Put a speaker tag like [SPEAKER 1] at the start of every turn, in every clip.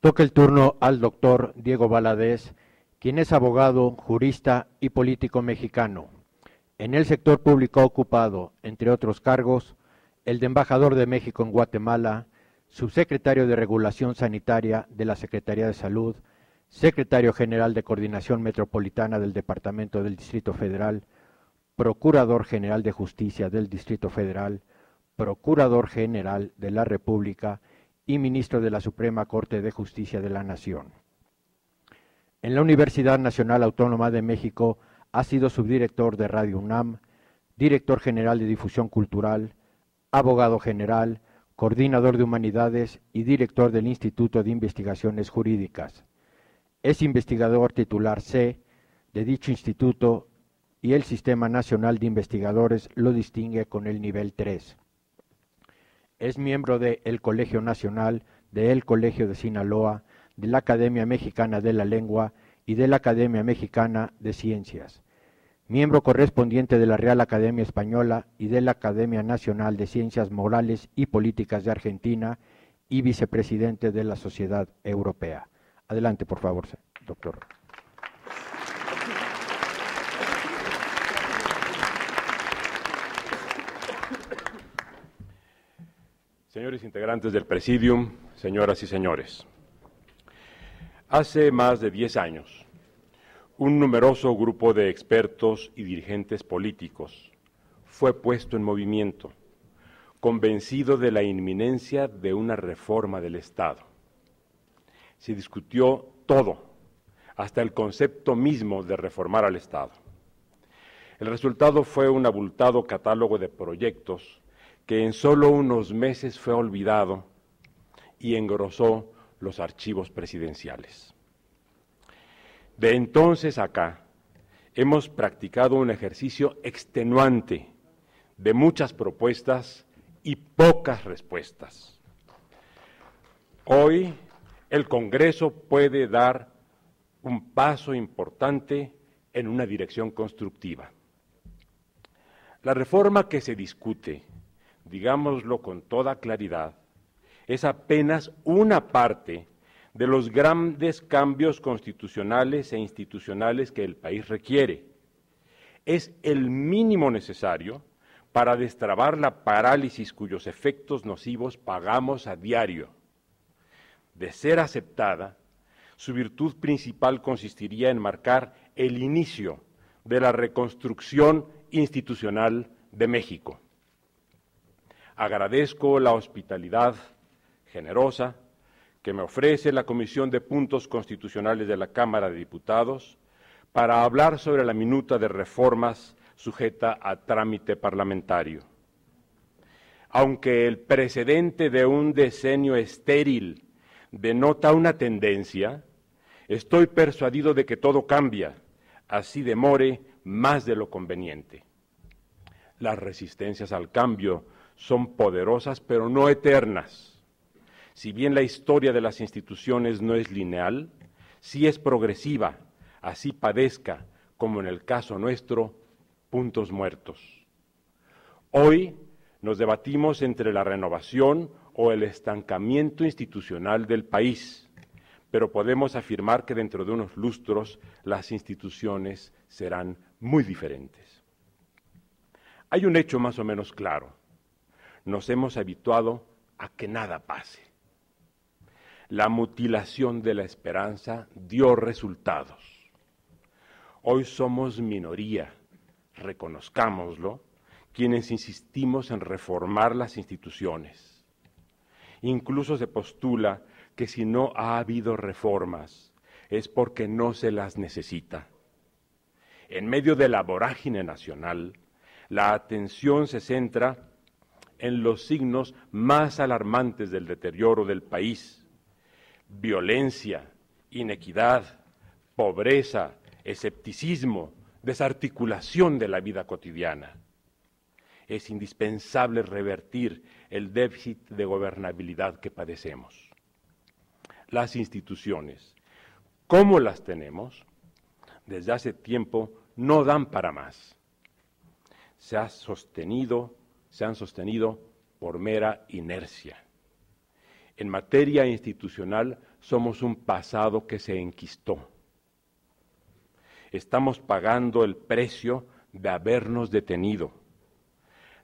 [SPEAKER 1] Toca el turno al doctor Diego Valadez, quien es abogado, jurista y político mexicano. En el sector público ha ocupado, entre otros cargos, el de embajador de México en Guatemala, subsecretario de Regulación Sanitaria de la Secretaría de Salud, secretario general de Coordinación Metropolitana del Departamento del Distrito Federal, procurador general de Justicia del Distrito Federal, procurador general de la República y ministro de la Suprema Corte de Justicia de la Nación. En la Universidad Nacional Autónoma de México ha sido subdirector de Radio UNAM, director general de difusión cultural, abogado general, coordinador de humanidades y director del Instituto de Investigaciones Jurídicas. Es investigador titular C de dicho instituto y el Sistema Nacional de Investigadores lo distingue con el nivel 3. Es miembro del el Colegio Nacional, del Colegio de Sinaloa, de la Academia Mexicana de la Lengua y de la Academia Mexicana de Ciencias. Miembro correspondiente de la Real Academia Española y de la Academia Nacional de Ciencias Morales y Políticas de Argentina y vicepresidente de la Sociedad Europea. Adelante, por favor, doctor.
[SPEAKER 2] Señores integrantes del Presidium, señoras y señores, hace más de 10 años, un numeroso grupo de expertos y dirigentes políticos fue puesto en movimiento, convencido de la inminencia de una reforma del Estado. Se discutió todo, hasta el concepto mismo de reformar al Estado. El resultado fue un abultado catálogo de proyectos que en solo unos meses fue olvidado y engrosó los archivos presidenciales. De entonces acá hemos practicado un ejercicio extenuante de muchas propuestas y pocas respuestas. Hoy el Congreso puede dar un paso importante en una dirección constructiva. La reforma que se discute digámoslo con toda claridad, es apenas una parte de los grandes cambios constitucionales e institucionales que el país requiere. Es el mínimo necesario para destrabar la parálisis cuyos efectos nocivos pagamos a diario. De ser aceptada, su virtud principal consistiría en marcar el inicio de la reconstrucción institucional de México. Agradezco la hospitalidad generosa que me ofrece la Comisión de Puntos Constitucionales de la Cámara de Diputados para hablar sobre la minuta de reformas sujeta a trámite parlamentario. Aunque el precedente de un decenio estéril denota una tendencia, estoy persuadido de que todo cambia, así demore más de lo conveniente. Las resistencias al cambio son poderosas, pero no eternas. Si bien la historia de las instituciones no es lineal, sí es progresiva, así padezca, como en el caso nuestro, puntos muertos. Hoy nos debatimos entre la renovación o el estancamiento institucional del país, pero podemos afirmar que dentro de unos lustros las instituciones serán muy diferentes. Hay un hecho más o menos claro nos hemos habituado a que nada pase. La mutilación de la esperanza dio resultados. Hoy somos minoría, reconozcámoslo, quienes insistimos en reformar las instituciones. Incluso se postula que si no ha habido reformas es porque no se las necesita. En medio de la vorágine nacional, la atención se centra en los signos más alarmantes del deterioro del país. Violencia, inequidad, pobreza, escepticismo, desarticulación de la vida cotidiana. Es indispensable revertir el déficit de gobernabilidad que padecemos. Las instituciones, como las tenemos, desde hace tiempo no dan para más. Se ha sostenido se han sostenido por mera inercia. En materia institucional somos un pasado que se enquistó. Estamos pagando el precio de habernos detenido.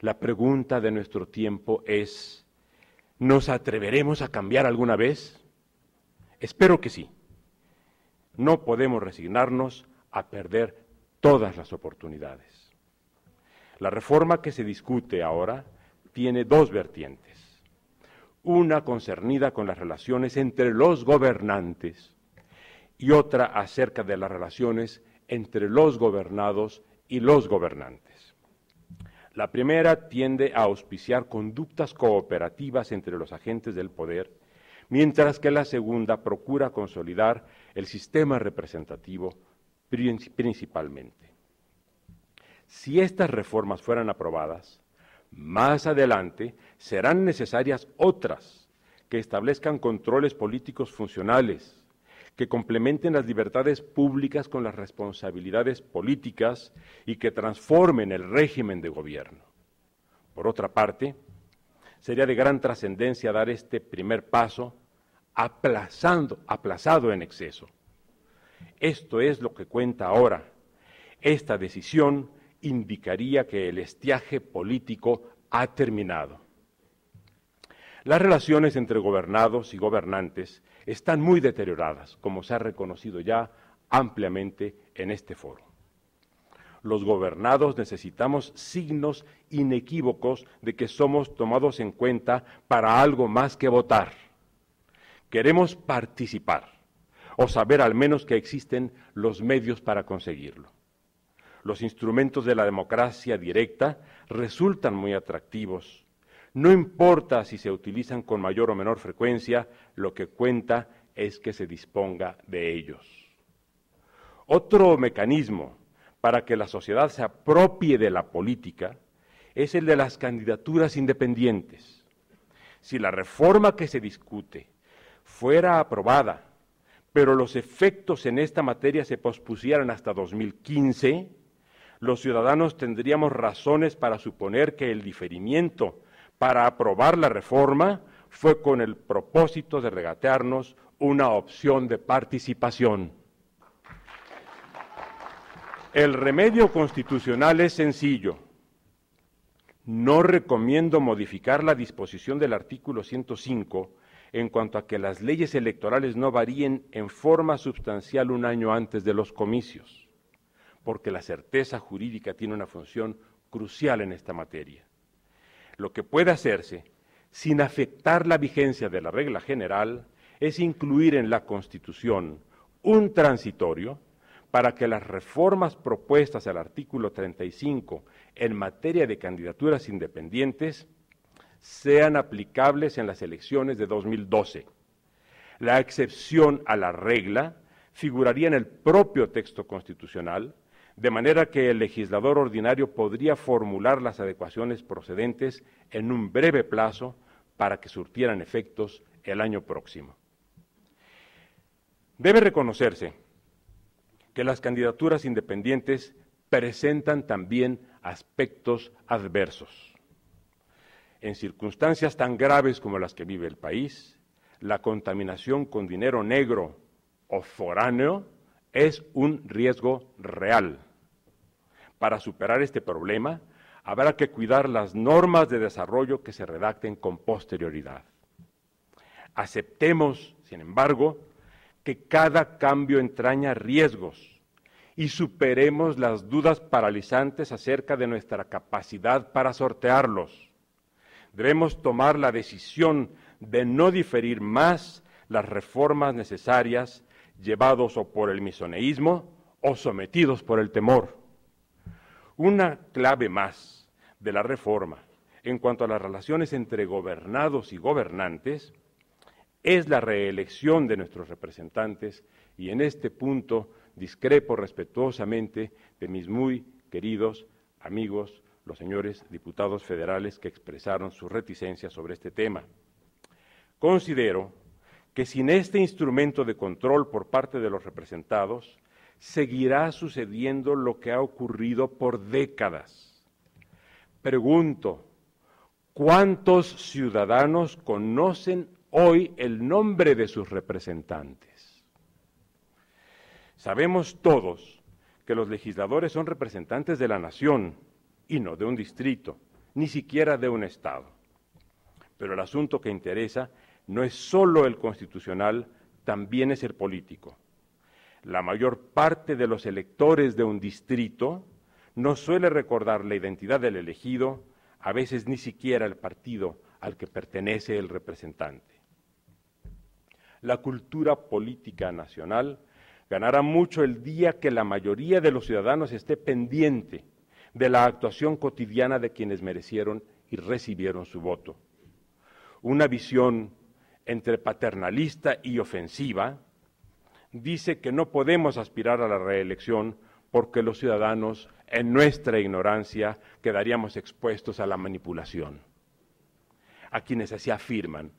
[SPEAKER 2] La pregunta de nuestro tiempo es, ¿nos atreveremos a cambiar alguna vez? Espero que sí. No podemos resignarnos a perder todas las oportunidades. La reforma que se discute ahora tiene dos vertientes. Una concernida con las relaciones entre los gobernantes y otra acerca de las relaciones entre los gobernados y los gobernantes. La primera tiende a auspiciar conductas cooperativas entre los agentes del poder, mientras que la segunda procura consolidar el sistema representativo principalmente. Si estas reformas fueran aprobadas, más adelante serán necesarias otras que establezcan controles políticos funcionales, que complementen las libertades públicas con las responsabilidades políticas y que transformen el régimen de gobierno. Por otra parte, sería de gran trascendencia dar este primer paso aplazando, aplazado en exceso. Esto es lo que cuenta ahora. Esta decisión indicaría que el estiaje político ha terminado. Las relaciones entre gobernados y gobernantes están muy deterioradas, como se ha reconocido ya ampliamente en este foro. Los gobernados necesitamos signos inequívocos de que somos tomados en cuenta para algo más que votar. Queremos participar o saber al menos que existen los medios para conseguirlo los instrumentos de la democracia directa resultan muy atractivos. No importa si se utilizan con mayor o menor frecuencia, lo que cuenta es que se disponga de ellos. Otro mecanismo para que la sociedad se apropie de la política es el de las candidaturas independientes. Si la reforma que se discute fuera aprobada, pero los efectos en esta materia se pospusieran hasta 2015, los ciudadanos tendríamos razones para suponer que el diferimiento para aprobar la reforma fue con el propósito de regatearnos una opción de participación. El remedio constitucional es sencillo. No recomiendo modificar la disposición del artículo 105 en cuanto a que las leyes electorales no varíen en forma sustancial un año antes de los comicios porque la certeza jurídica tiene una función crucial en esta materia. Lo que puede hacerse, sin afectar la vigencia de la regla general, es incluir en la Constitución un transitorio para que las reformas propuestas al artículo 35 en materia de candidaturas independientes sean aplicables en las elecciones de 2012. La excepción a la regla figuraría en el propio texto constitucional, de manera que el legislador ordinario podría formular las adecuaciones procedentes en un breve plazo para que surtieran efectos el año próximo. Debe reconocerse que las candidaturas independientes presentan también aspectos adversos. En circunstancias tan graves como las que vive el país, la contaminación con dinero negro o foráneo es un riesgo real. Para superar este problema, habrá que cuidar las normas de desarrollo que se redacten con posterioridad. Aceptemos, sin embargo, que cada cambio entraña riesgos y superemos las dudas paralizantes acerca de nuestra capacidad para sortearlos. Debemos tomar la decisión de no diferir más las reformas necesarias llevados o por el misoneísmo o sometidos por el temor. Una clave más de la reforma en cuanto a las relaciones entre gobernados y gobernantes es la reelección de nuestros representantes y en este punto discrepo respetuosamente de mis muy queridos amigos, los señores diputados federales que expresaron su reticencia sobre este tema. Considero que sin este instrumento de control por parte de los representados, seguirá sucediendo lo que ha ocurrido por décadas. Pregunto, ¿cuántos ciudadanos conocen hoy el nombre de sus representantes? Sabemos todos que los legisladores son representantes de la nación y no de un distrito, ni siquiera de un estado. Pero el asunto que interesa no es solo el constitucional, también es el político. La mayor parte de los electores de un distrito no suele recordar la identidad del elegido, a veces ni siquiera el partido al que pertenece el representante. La cultura política nacional ganará mucho el día que la mayoría de los ciudadanos esté pendiente de la actuación cotidiana de quienes merecieron y recibieron su voto. Una visión entre paternalista y ofensiva, dice que no podemos aspirar a la reelección porque los ciudadanos, en nuestra ignorancia, quedaríamos expuestos a la manipulación. A quienes así afirman,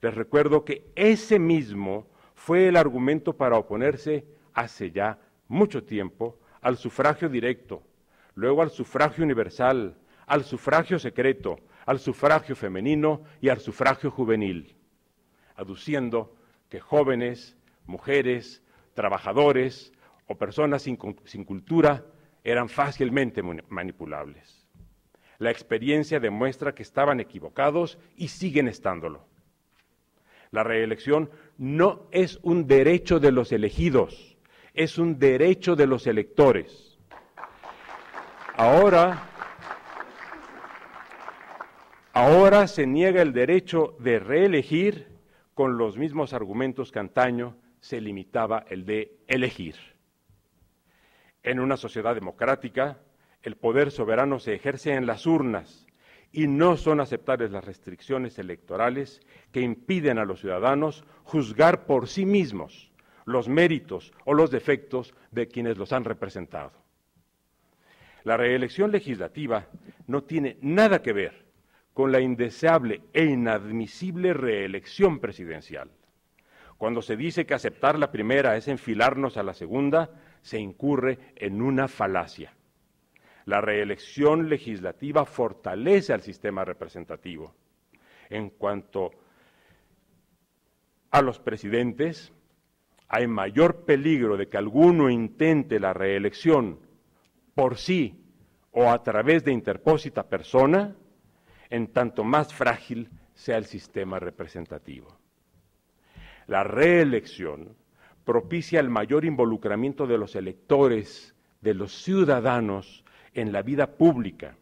[SPEAKER 2] les recuerdo que ese mismo fue el argumento para oponerse hace ya mucho tiempo al sufragio directo, luego al sufragio universal, al sufragio secreto, al sufragio femenino y al sufragio juvenil. Traduciendo que jóvenes, mujeres, trabajadores o personas sin, cultura eran fácilmente manipulables. La experiencia demuestra que estaban equivocados y siguen estándolo. La reelección no es un derecho de los elegidos, es un derecho de los electores. Ahora, ahora se niega el derecho de reelegir con los mismos argumentos que antaño se limitaba el de elegir. En una sociedad democrática, el poder soberano se ejerce en las urnas y no son aceptables las restricciones electorales que impiden a los ciudadanos juzgar por sí mismos los méritos o los defectos de quienes los han representado. La reelección legislativa no tiene nada que ver con la indeseable e inadmisible reelección presidencial. Cuando se dice que aceptar la primera es enfilarnos a la segunda, se incurre en una falacia. La reelección legislativa fortalece al sistema representativo. En cuanto a los presidentes, hay mayor peligro de que alguno intente la reelección por sí o a través de interpósita persona en tanto más frágil sea el sistema representativo. La reelección propicia el mayor involucramiento de los electores, de los ciudadanos en la vida pública,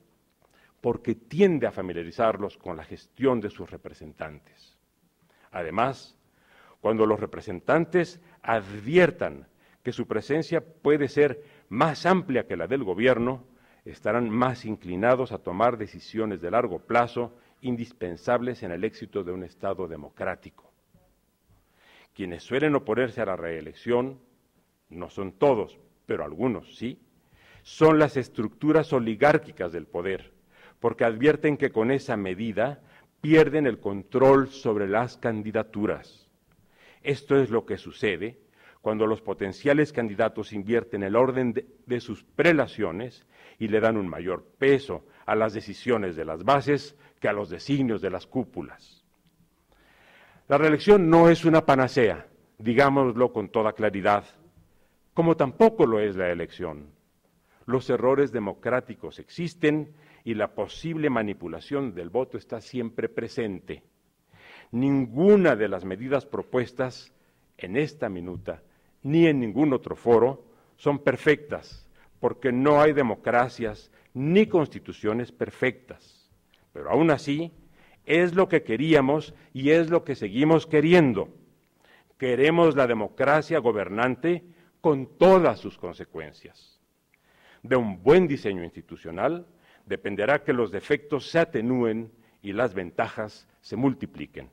[SPEAKER 2] porque tiende a familiarizarlos con la gestión de sus representantes. Además, cuando los representantes adviertan que su presencia puede ser más amplia que la del gobierno, estarán más inclinados a tomar decisiones de largo plazo indispensables en el éxito de un Estado democrático. Quienes suelen oponerse a la reelección, no son todos, pero algunos sí, son las estructuras oligárquicas del poder, porque advierten que con esa medida pierden el control sobre las candidaturas. Esto es lo que sucede cuando los potenciales candidatos invierten el orden de, sus prelaciones y le dan un mayor peso a las decisiones de las bases que a los designios de las cúpulas. La reelección no es una panacea, digámoslo con toda claridad, como tampoco lo es la elección. Los errores democráticos existen y la posible manipulación del voto está siempre presente. Ninguna de las medidas propuestas en esta minuta ni en ningún otro foro son perfectas, porque no hay democracias ni constituciones perfectas. Pero aún así, es lo que queríamos y es lo que seguimos queriendo. Queremos la democracia gobernante con todas sus consecuencias. De un buen diseño institucional dependerá que los defectos se atenúen y las ventajas se multipliquen.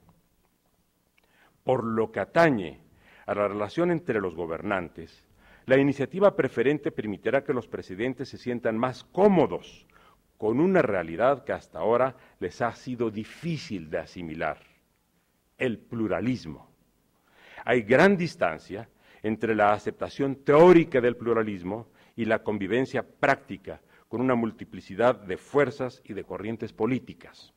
[SPEAKER 2] Por lo que atañe a la relación entre los gobernantes, la iniciativa preferente permitirá que los presidentes se sientan más cómodos con una realidad que hasta ahora les ha sido difícil de asimilar, el pluralismo. Hay gran distancia entre la aceptación teórica del pluralismo y la convivencia práctica con una multiplicidad de fuerzas y de corrientes políticas.